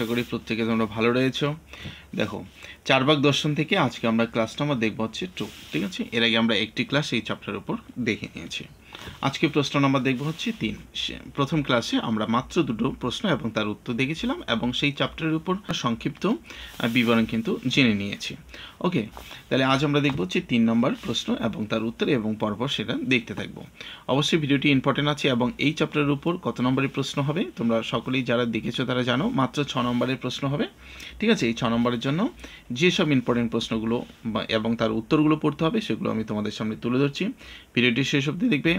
আশা করি প্রত্যেকে তোমরা ভালো রয়েছ দেখো চার ভাগ দর্শন থেকে আজকে আমরা ক্লাসটা আমরা দেখবো হচ্ছে টু ঠিক আছে এর আগে আমরা একটি ক্লাস এই চ্যাপ্টারের উপর দেখে নিয়েছি আজকে প্রশ্ন নম্বর দেখব হচ্ছে তিন প্রথম ক্লাসে আমরা মাত্র দুটো প্রশ্ন এবং তার উত্তর দেখেছিলাম এবং সেই চ্যাপ্টারের উপর সংক্ষিপ্ত বিবরণ কিন্তু জেনে নিয়েছি ওকে তাহলে আজ আমরা দেখব হচ্ছে তিন নম্বর প্রশ্ন এবং তার উত্তর এবং পরপর সেটা দেখতে থাকবো অবশ্যই ভিডিওটি ইম্পর্টেন্ট আছে এবং এই চ্যাপ্টারের উপর কত নম্বরের প্রশ্ন হবে তোমরা সকলেই যারা দেখেছো তারা জানো মাত্র ছ নম্বরের প্রশ্ন হবে ঠিক আছে এই ছ নম্বরের জন্য যেসব ইম্পর্টেন্ট প্রশ্নগুলো এবং তার উত্তরগুলো পড়তে হবে সেগুলো আমি তোমাদের সামনে তুলে ধরছি ভিডিওটি শেষ অবধি দেখবে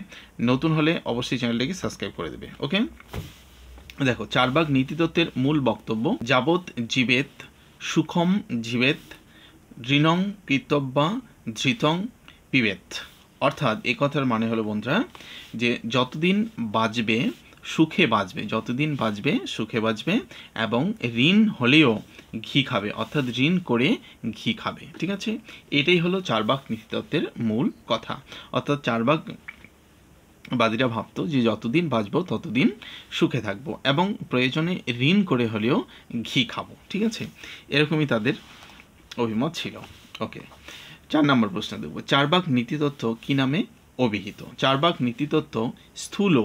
নতুন হলে অবশ্যই চ্যানেলটিকে সাবস্ক্রাইব করে দেবে ওকে দেখো চারবাগ নীতিতত্ত্বের মূল বক্তব্য যাবৎ জীবেত সুখম জীবেত ঋণং কৃতব্যা ধৃতং পিবেত অর্থাৎ এ কথার মানে হলো বন্ধুরা যে যতদিন বাঁচবে সুখে বাঁচবে যতদিন বাঁচবে সুখে বাঁচবে এবং ঋণ হলেও ঘি খাবে অর্থাৎ ঋণ করে ঘি খাবে ঠিক আছে এটাই হলো চারবাগ নীতিতত্ত্বের মূল কথা অর্থাৎ চারবাগ বাদীরা ভাবত যে যতদিন বাঁচব ততদিন সুখে থাকব এবং প্রয়োজনে ঋণ করে হলেও ঘি খাবো ঠিক আছে এরকমই তাদের অভিমত ছিল ওকে চার নম্বর প্রশ্ন দেব চারবাগ নীতিতত্ত্ব কি নামে অভিহিত চারবাগ নীতিতত্ত্ব স্থূল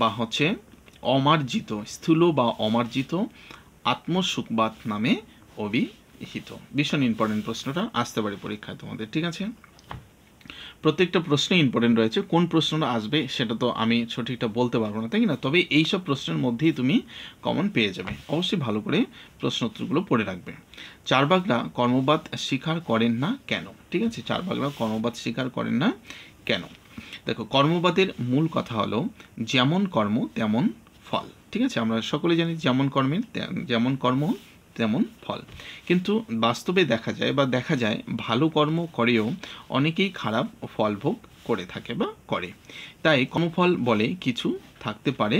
বা হচ্ছে অমার্জিত স্থূল বা অমার্জিত আত্মসুখবাদ নামে অভিহিত ভীষণ ইম্পর্টেন্ট প্রশ্নটা আসতে পারে পরীক্ষায় তোমাদের ঠিক আছে প্রত্যেকটা প্রশ্নে ইম্পর্টেন্ট রয়েছে কোন প্রশ্নটা আসবে সেটা তো আমি সঠিকটা বলতে পারবো না তাই না তবে এই সব প্রশ্নের মধ্যেই তুমি কমন পেয়ে যাবে অবশ্যই ভালো করে প্রশ্ন উত্তরগুলো পড়ে রাখবে চারবাগরা কর্মবাদ স্বীকার করেন না কেন ঠিক আছে চারবাগরা কর্মবাদ স্বীকার করেন না কেন দেখো কর্মবাদের মূল কথা হলো যেমন কর্ম তেমন ফল ঠিক আছে আমরা সকলে জানি যেমন কর্মের যেমন কর্ম তেমন ফল কিন্তু বাস্তবে দেখা যায় বা দেখা যায় ভালো কর্ম করেও অনেকেই খারাপ ফল ভোগ করে থাকে বা করে তাই কর্মফল বলে কিছু থাকতে পারে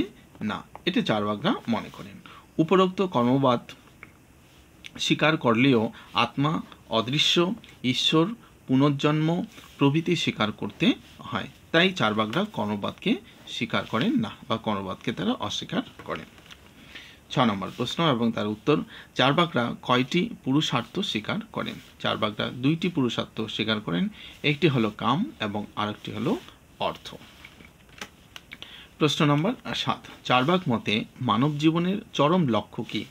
না এটা চারবাগরা মনে করেন উপরোক্ত কর্মবাদ স্বীকার করলেও আত্মা অদৃশ্য ঈশ্বর পুনর্জন্ম প্রভৃতি স্বীকার করতে হয় তাই চারবাগরা কর্মবাদকে স্বীকার করেন না বা কর্মবাদকে তারা অস্বীকার করেন ছ নম্বর প্রশ্ন এবং তার উত্তর চারবাকরা কয়টি পুরুষার্থ স্বীকার করেন চারবাকরা দুইটি পুরুষার্থ স্বীকার করেন একটি হলো কাম এবং আরেকটি হলো অর্থ প্রশ্ন নম্বর সাত চারবাক মতে মানব জীবনের চরম লক্ষ্য কী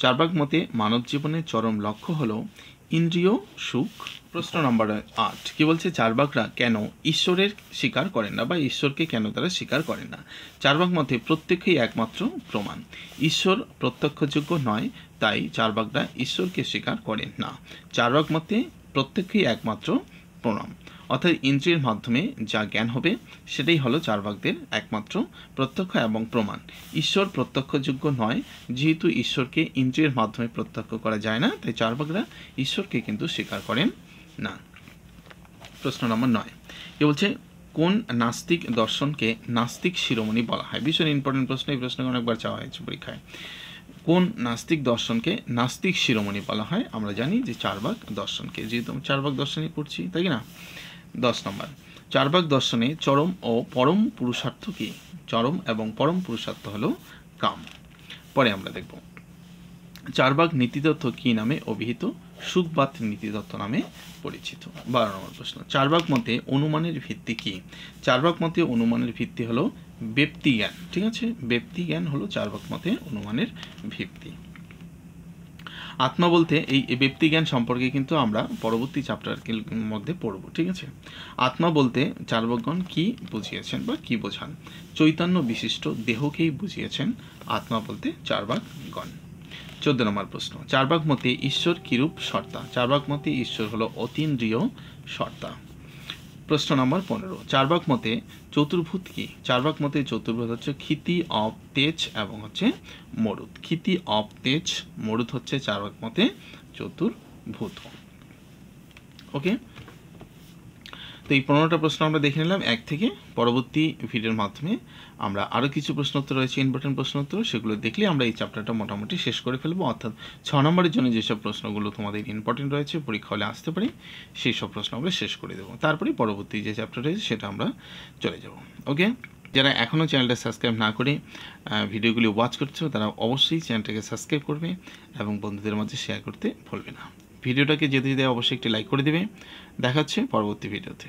চারবাক মতে মানব জীবনের চরম লক্ষ্য হলো ইন্দ্রিয় সুখ প্রশ্ন নম্বর আট কি বলছে চারবাকরা কেন ঈশ্বরের স্বীকার করেন না বা ঈশ্বরকে কেন তারা স্বীকার করেন না চারবাক মতে প্রত্যেকেই একমাত্র প্রমাণ ঈশ্বর প্রত্যক্ষযোগ্য নয় তাই চারবাকরা ঈশ্বরকে স্বীকার করেন না চারবাক মতে প্রত্যেকেই একমাত্র প্রণাম অর্থাৎ ইন্দ্রিয়ের মাধ্যমে যা জ্ঞান হবে সেটাই হলো চার্বাকদের একমাত্র প্রত্যক্ষ এবং প্রমাণ ঈশ্বর প্রত্যক্ষযোগ্য নয় যেহেতু ঈশ্বরকে ইন্দ্রিয়ের মাধ্যমে প্রত্যক্ষ করা যায় না তাই চার্বাকরা ঈশ্বরকে কিন্তু স্বীকার করেন না প্রশ্ন নম্বর নয় এ বলছে কোন নাস্তিক দর্শনকে নাস্তিক শিরোমণি বলা হয় ভীষণ ইম্পর্টেন্ট প্রশ্ন এই প্রশ্নকে অনেকবার চাওয়া হয়েছে পরীক্ষায় কোন নাস্তিক দর্শনকে নাস্তিক শিরোমণি বলা হয় আমরা জানি যে চারবাক দর্শনকে যেহেতু চারবাক দর্শনই করছি তাই না দশ নম্বর চারবাক দর্শনে চরম ও পরম পুরুষার্থ কী চরম এবং পরম পুরুষার্থ হল কাম পরে আমরা দেখব চারবাক নীতিতত্ত্ব কী নামে অভিহিত সুখবাদ নীতিতত্ত্ব নামে পরিচিত বারো নম্বর প্রশ্ন চারবাক মতে অনুমানের ভিত্তি কী চারবাক মতে অনুমানের ভিত্তি হলো ব্যক্তি জ্ঞান ঠিক আছে ব্যক্তি জ্ঞান হলো চারবাক মতে অনুমানের ভিত্তি আত্মা বলতে এই ব্যক্তিজ্ঞান সম্পর্কে কিন্তু আমরা পরবর্তী চ্যাপ্টার মধ্যে পড়ব ঠিক আছে আত্মা বলতে চার্বজ্ঞন কি বুঝিয়েছেন বা কি বোঝান চৈতন্য বিশিষ্ট দেহকেই বুঝিয়েছেন আত্মা বলতে চার্বাকগণ চোদ্দ নম্বর প্রশ্ন চার্বাক মতে ঈশ্বর কিরূপ সর্তা চার্বাক মতে ঈশ্বর হলো অতীন্দ্রিয় সর্তা প্রশ্ন নম্বর পনেরো চারবাক মতে চতুর্ভূত কি চারবাক মতে চতুর্ভূত হচ্ছে ক্ষিতি অফ তেজ এবং হচ্ছে মরুদ ক্ষিতি অফ তেজ মরুদ হচ্ছে চারবাক মতে চতুর্ভূত ওকে তো এই পনেরোটা প্রশ্ন আমরা দেখে নিলাম এক থেকে পরবর্তী ভিডিওর মাধ্যমে আমরা আরও কিছু প্রশ্নোত্তর রয়েছে ইম্পর্টেন্ট প্রশ্নোত্তর সেগুলো দেখলে আমরা এই চ্যাপ্টারটা মোটামুটি শেষ করে ফেলবো অর্থাৎ ছ নম্বরের জন্য যেসব প্রশ্নগুলো তোমাদের ইম্পর্টেন্ট রয়েছে পরীক্ষা হলে আসতে পারে সেই সব প্রশ্ন আমরা শেষ করে দেবো তারপরে পরবর্তী যে চ্যাপ্টার রয়েছে সেটা আমরা চলে যাব ওকে যারা এখনও চ্যানেলটা সাবস্ক্রাইব না করে ভিডিওগুলি ওয়াচ করছো তারা অবশ্যই চ্যানেলটাকে সাবস্ক্রাইব করবে এবং বন্ধুদের মাঝে শেয়ার করতে ভুলবে না ভিডিওটাকে যেতে যেতে অবশ্যই একটি লাইক করে দেবে দেখাচ্ছে পরবর্তী ভিডিওতে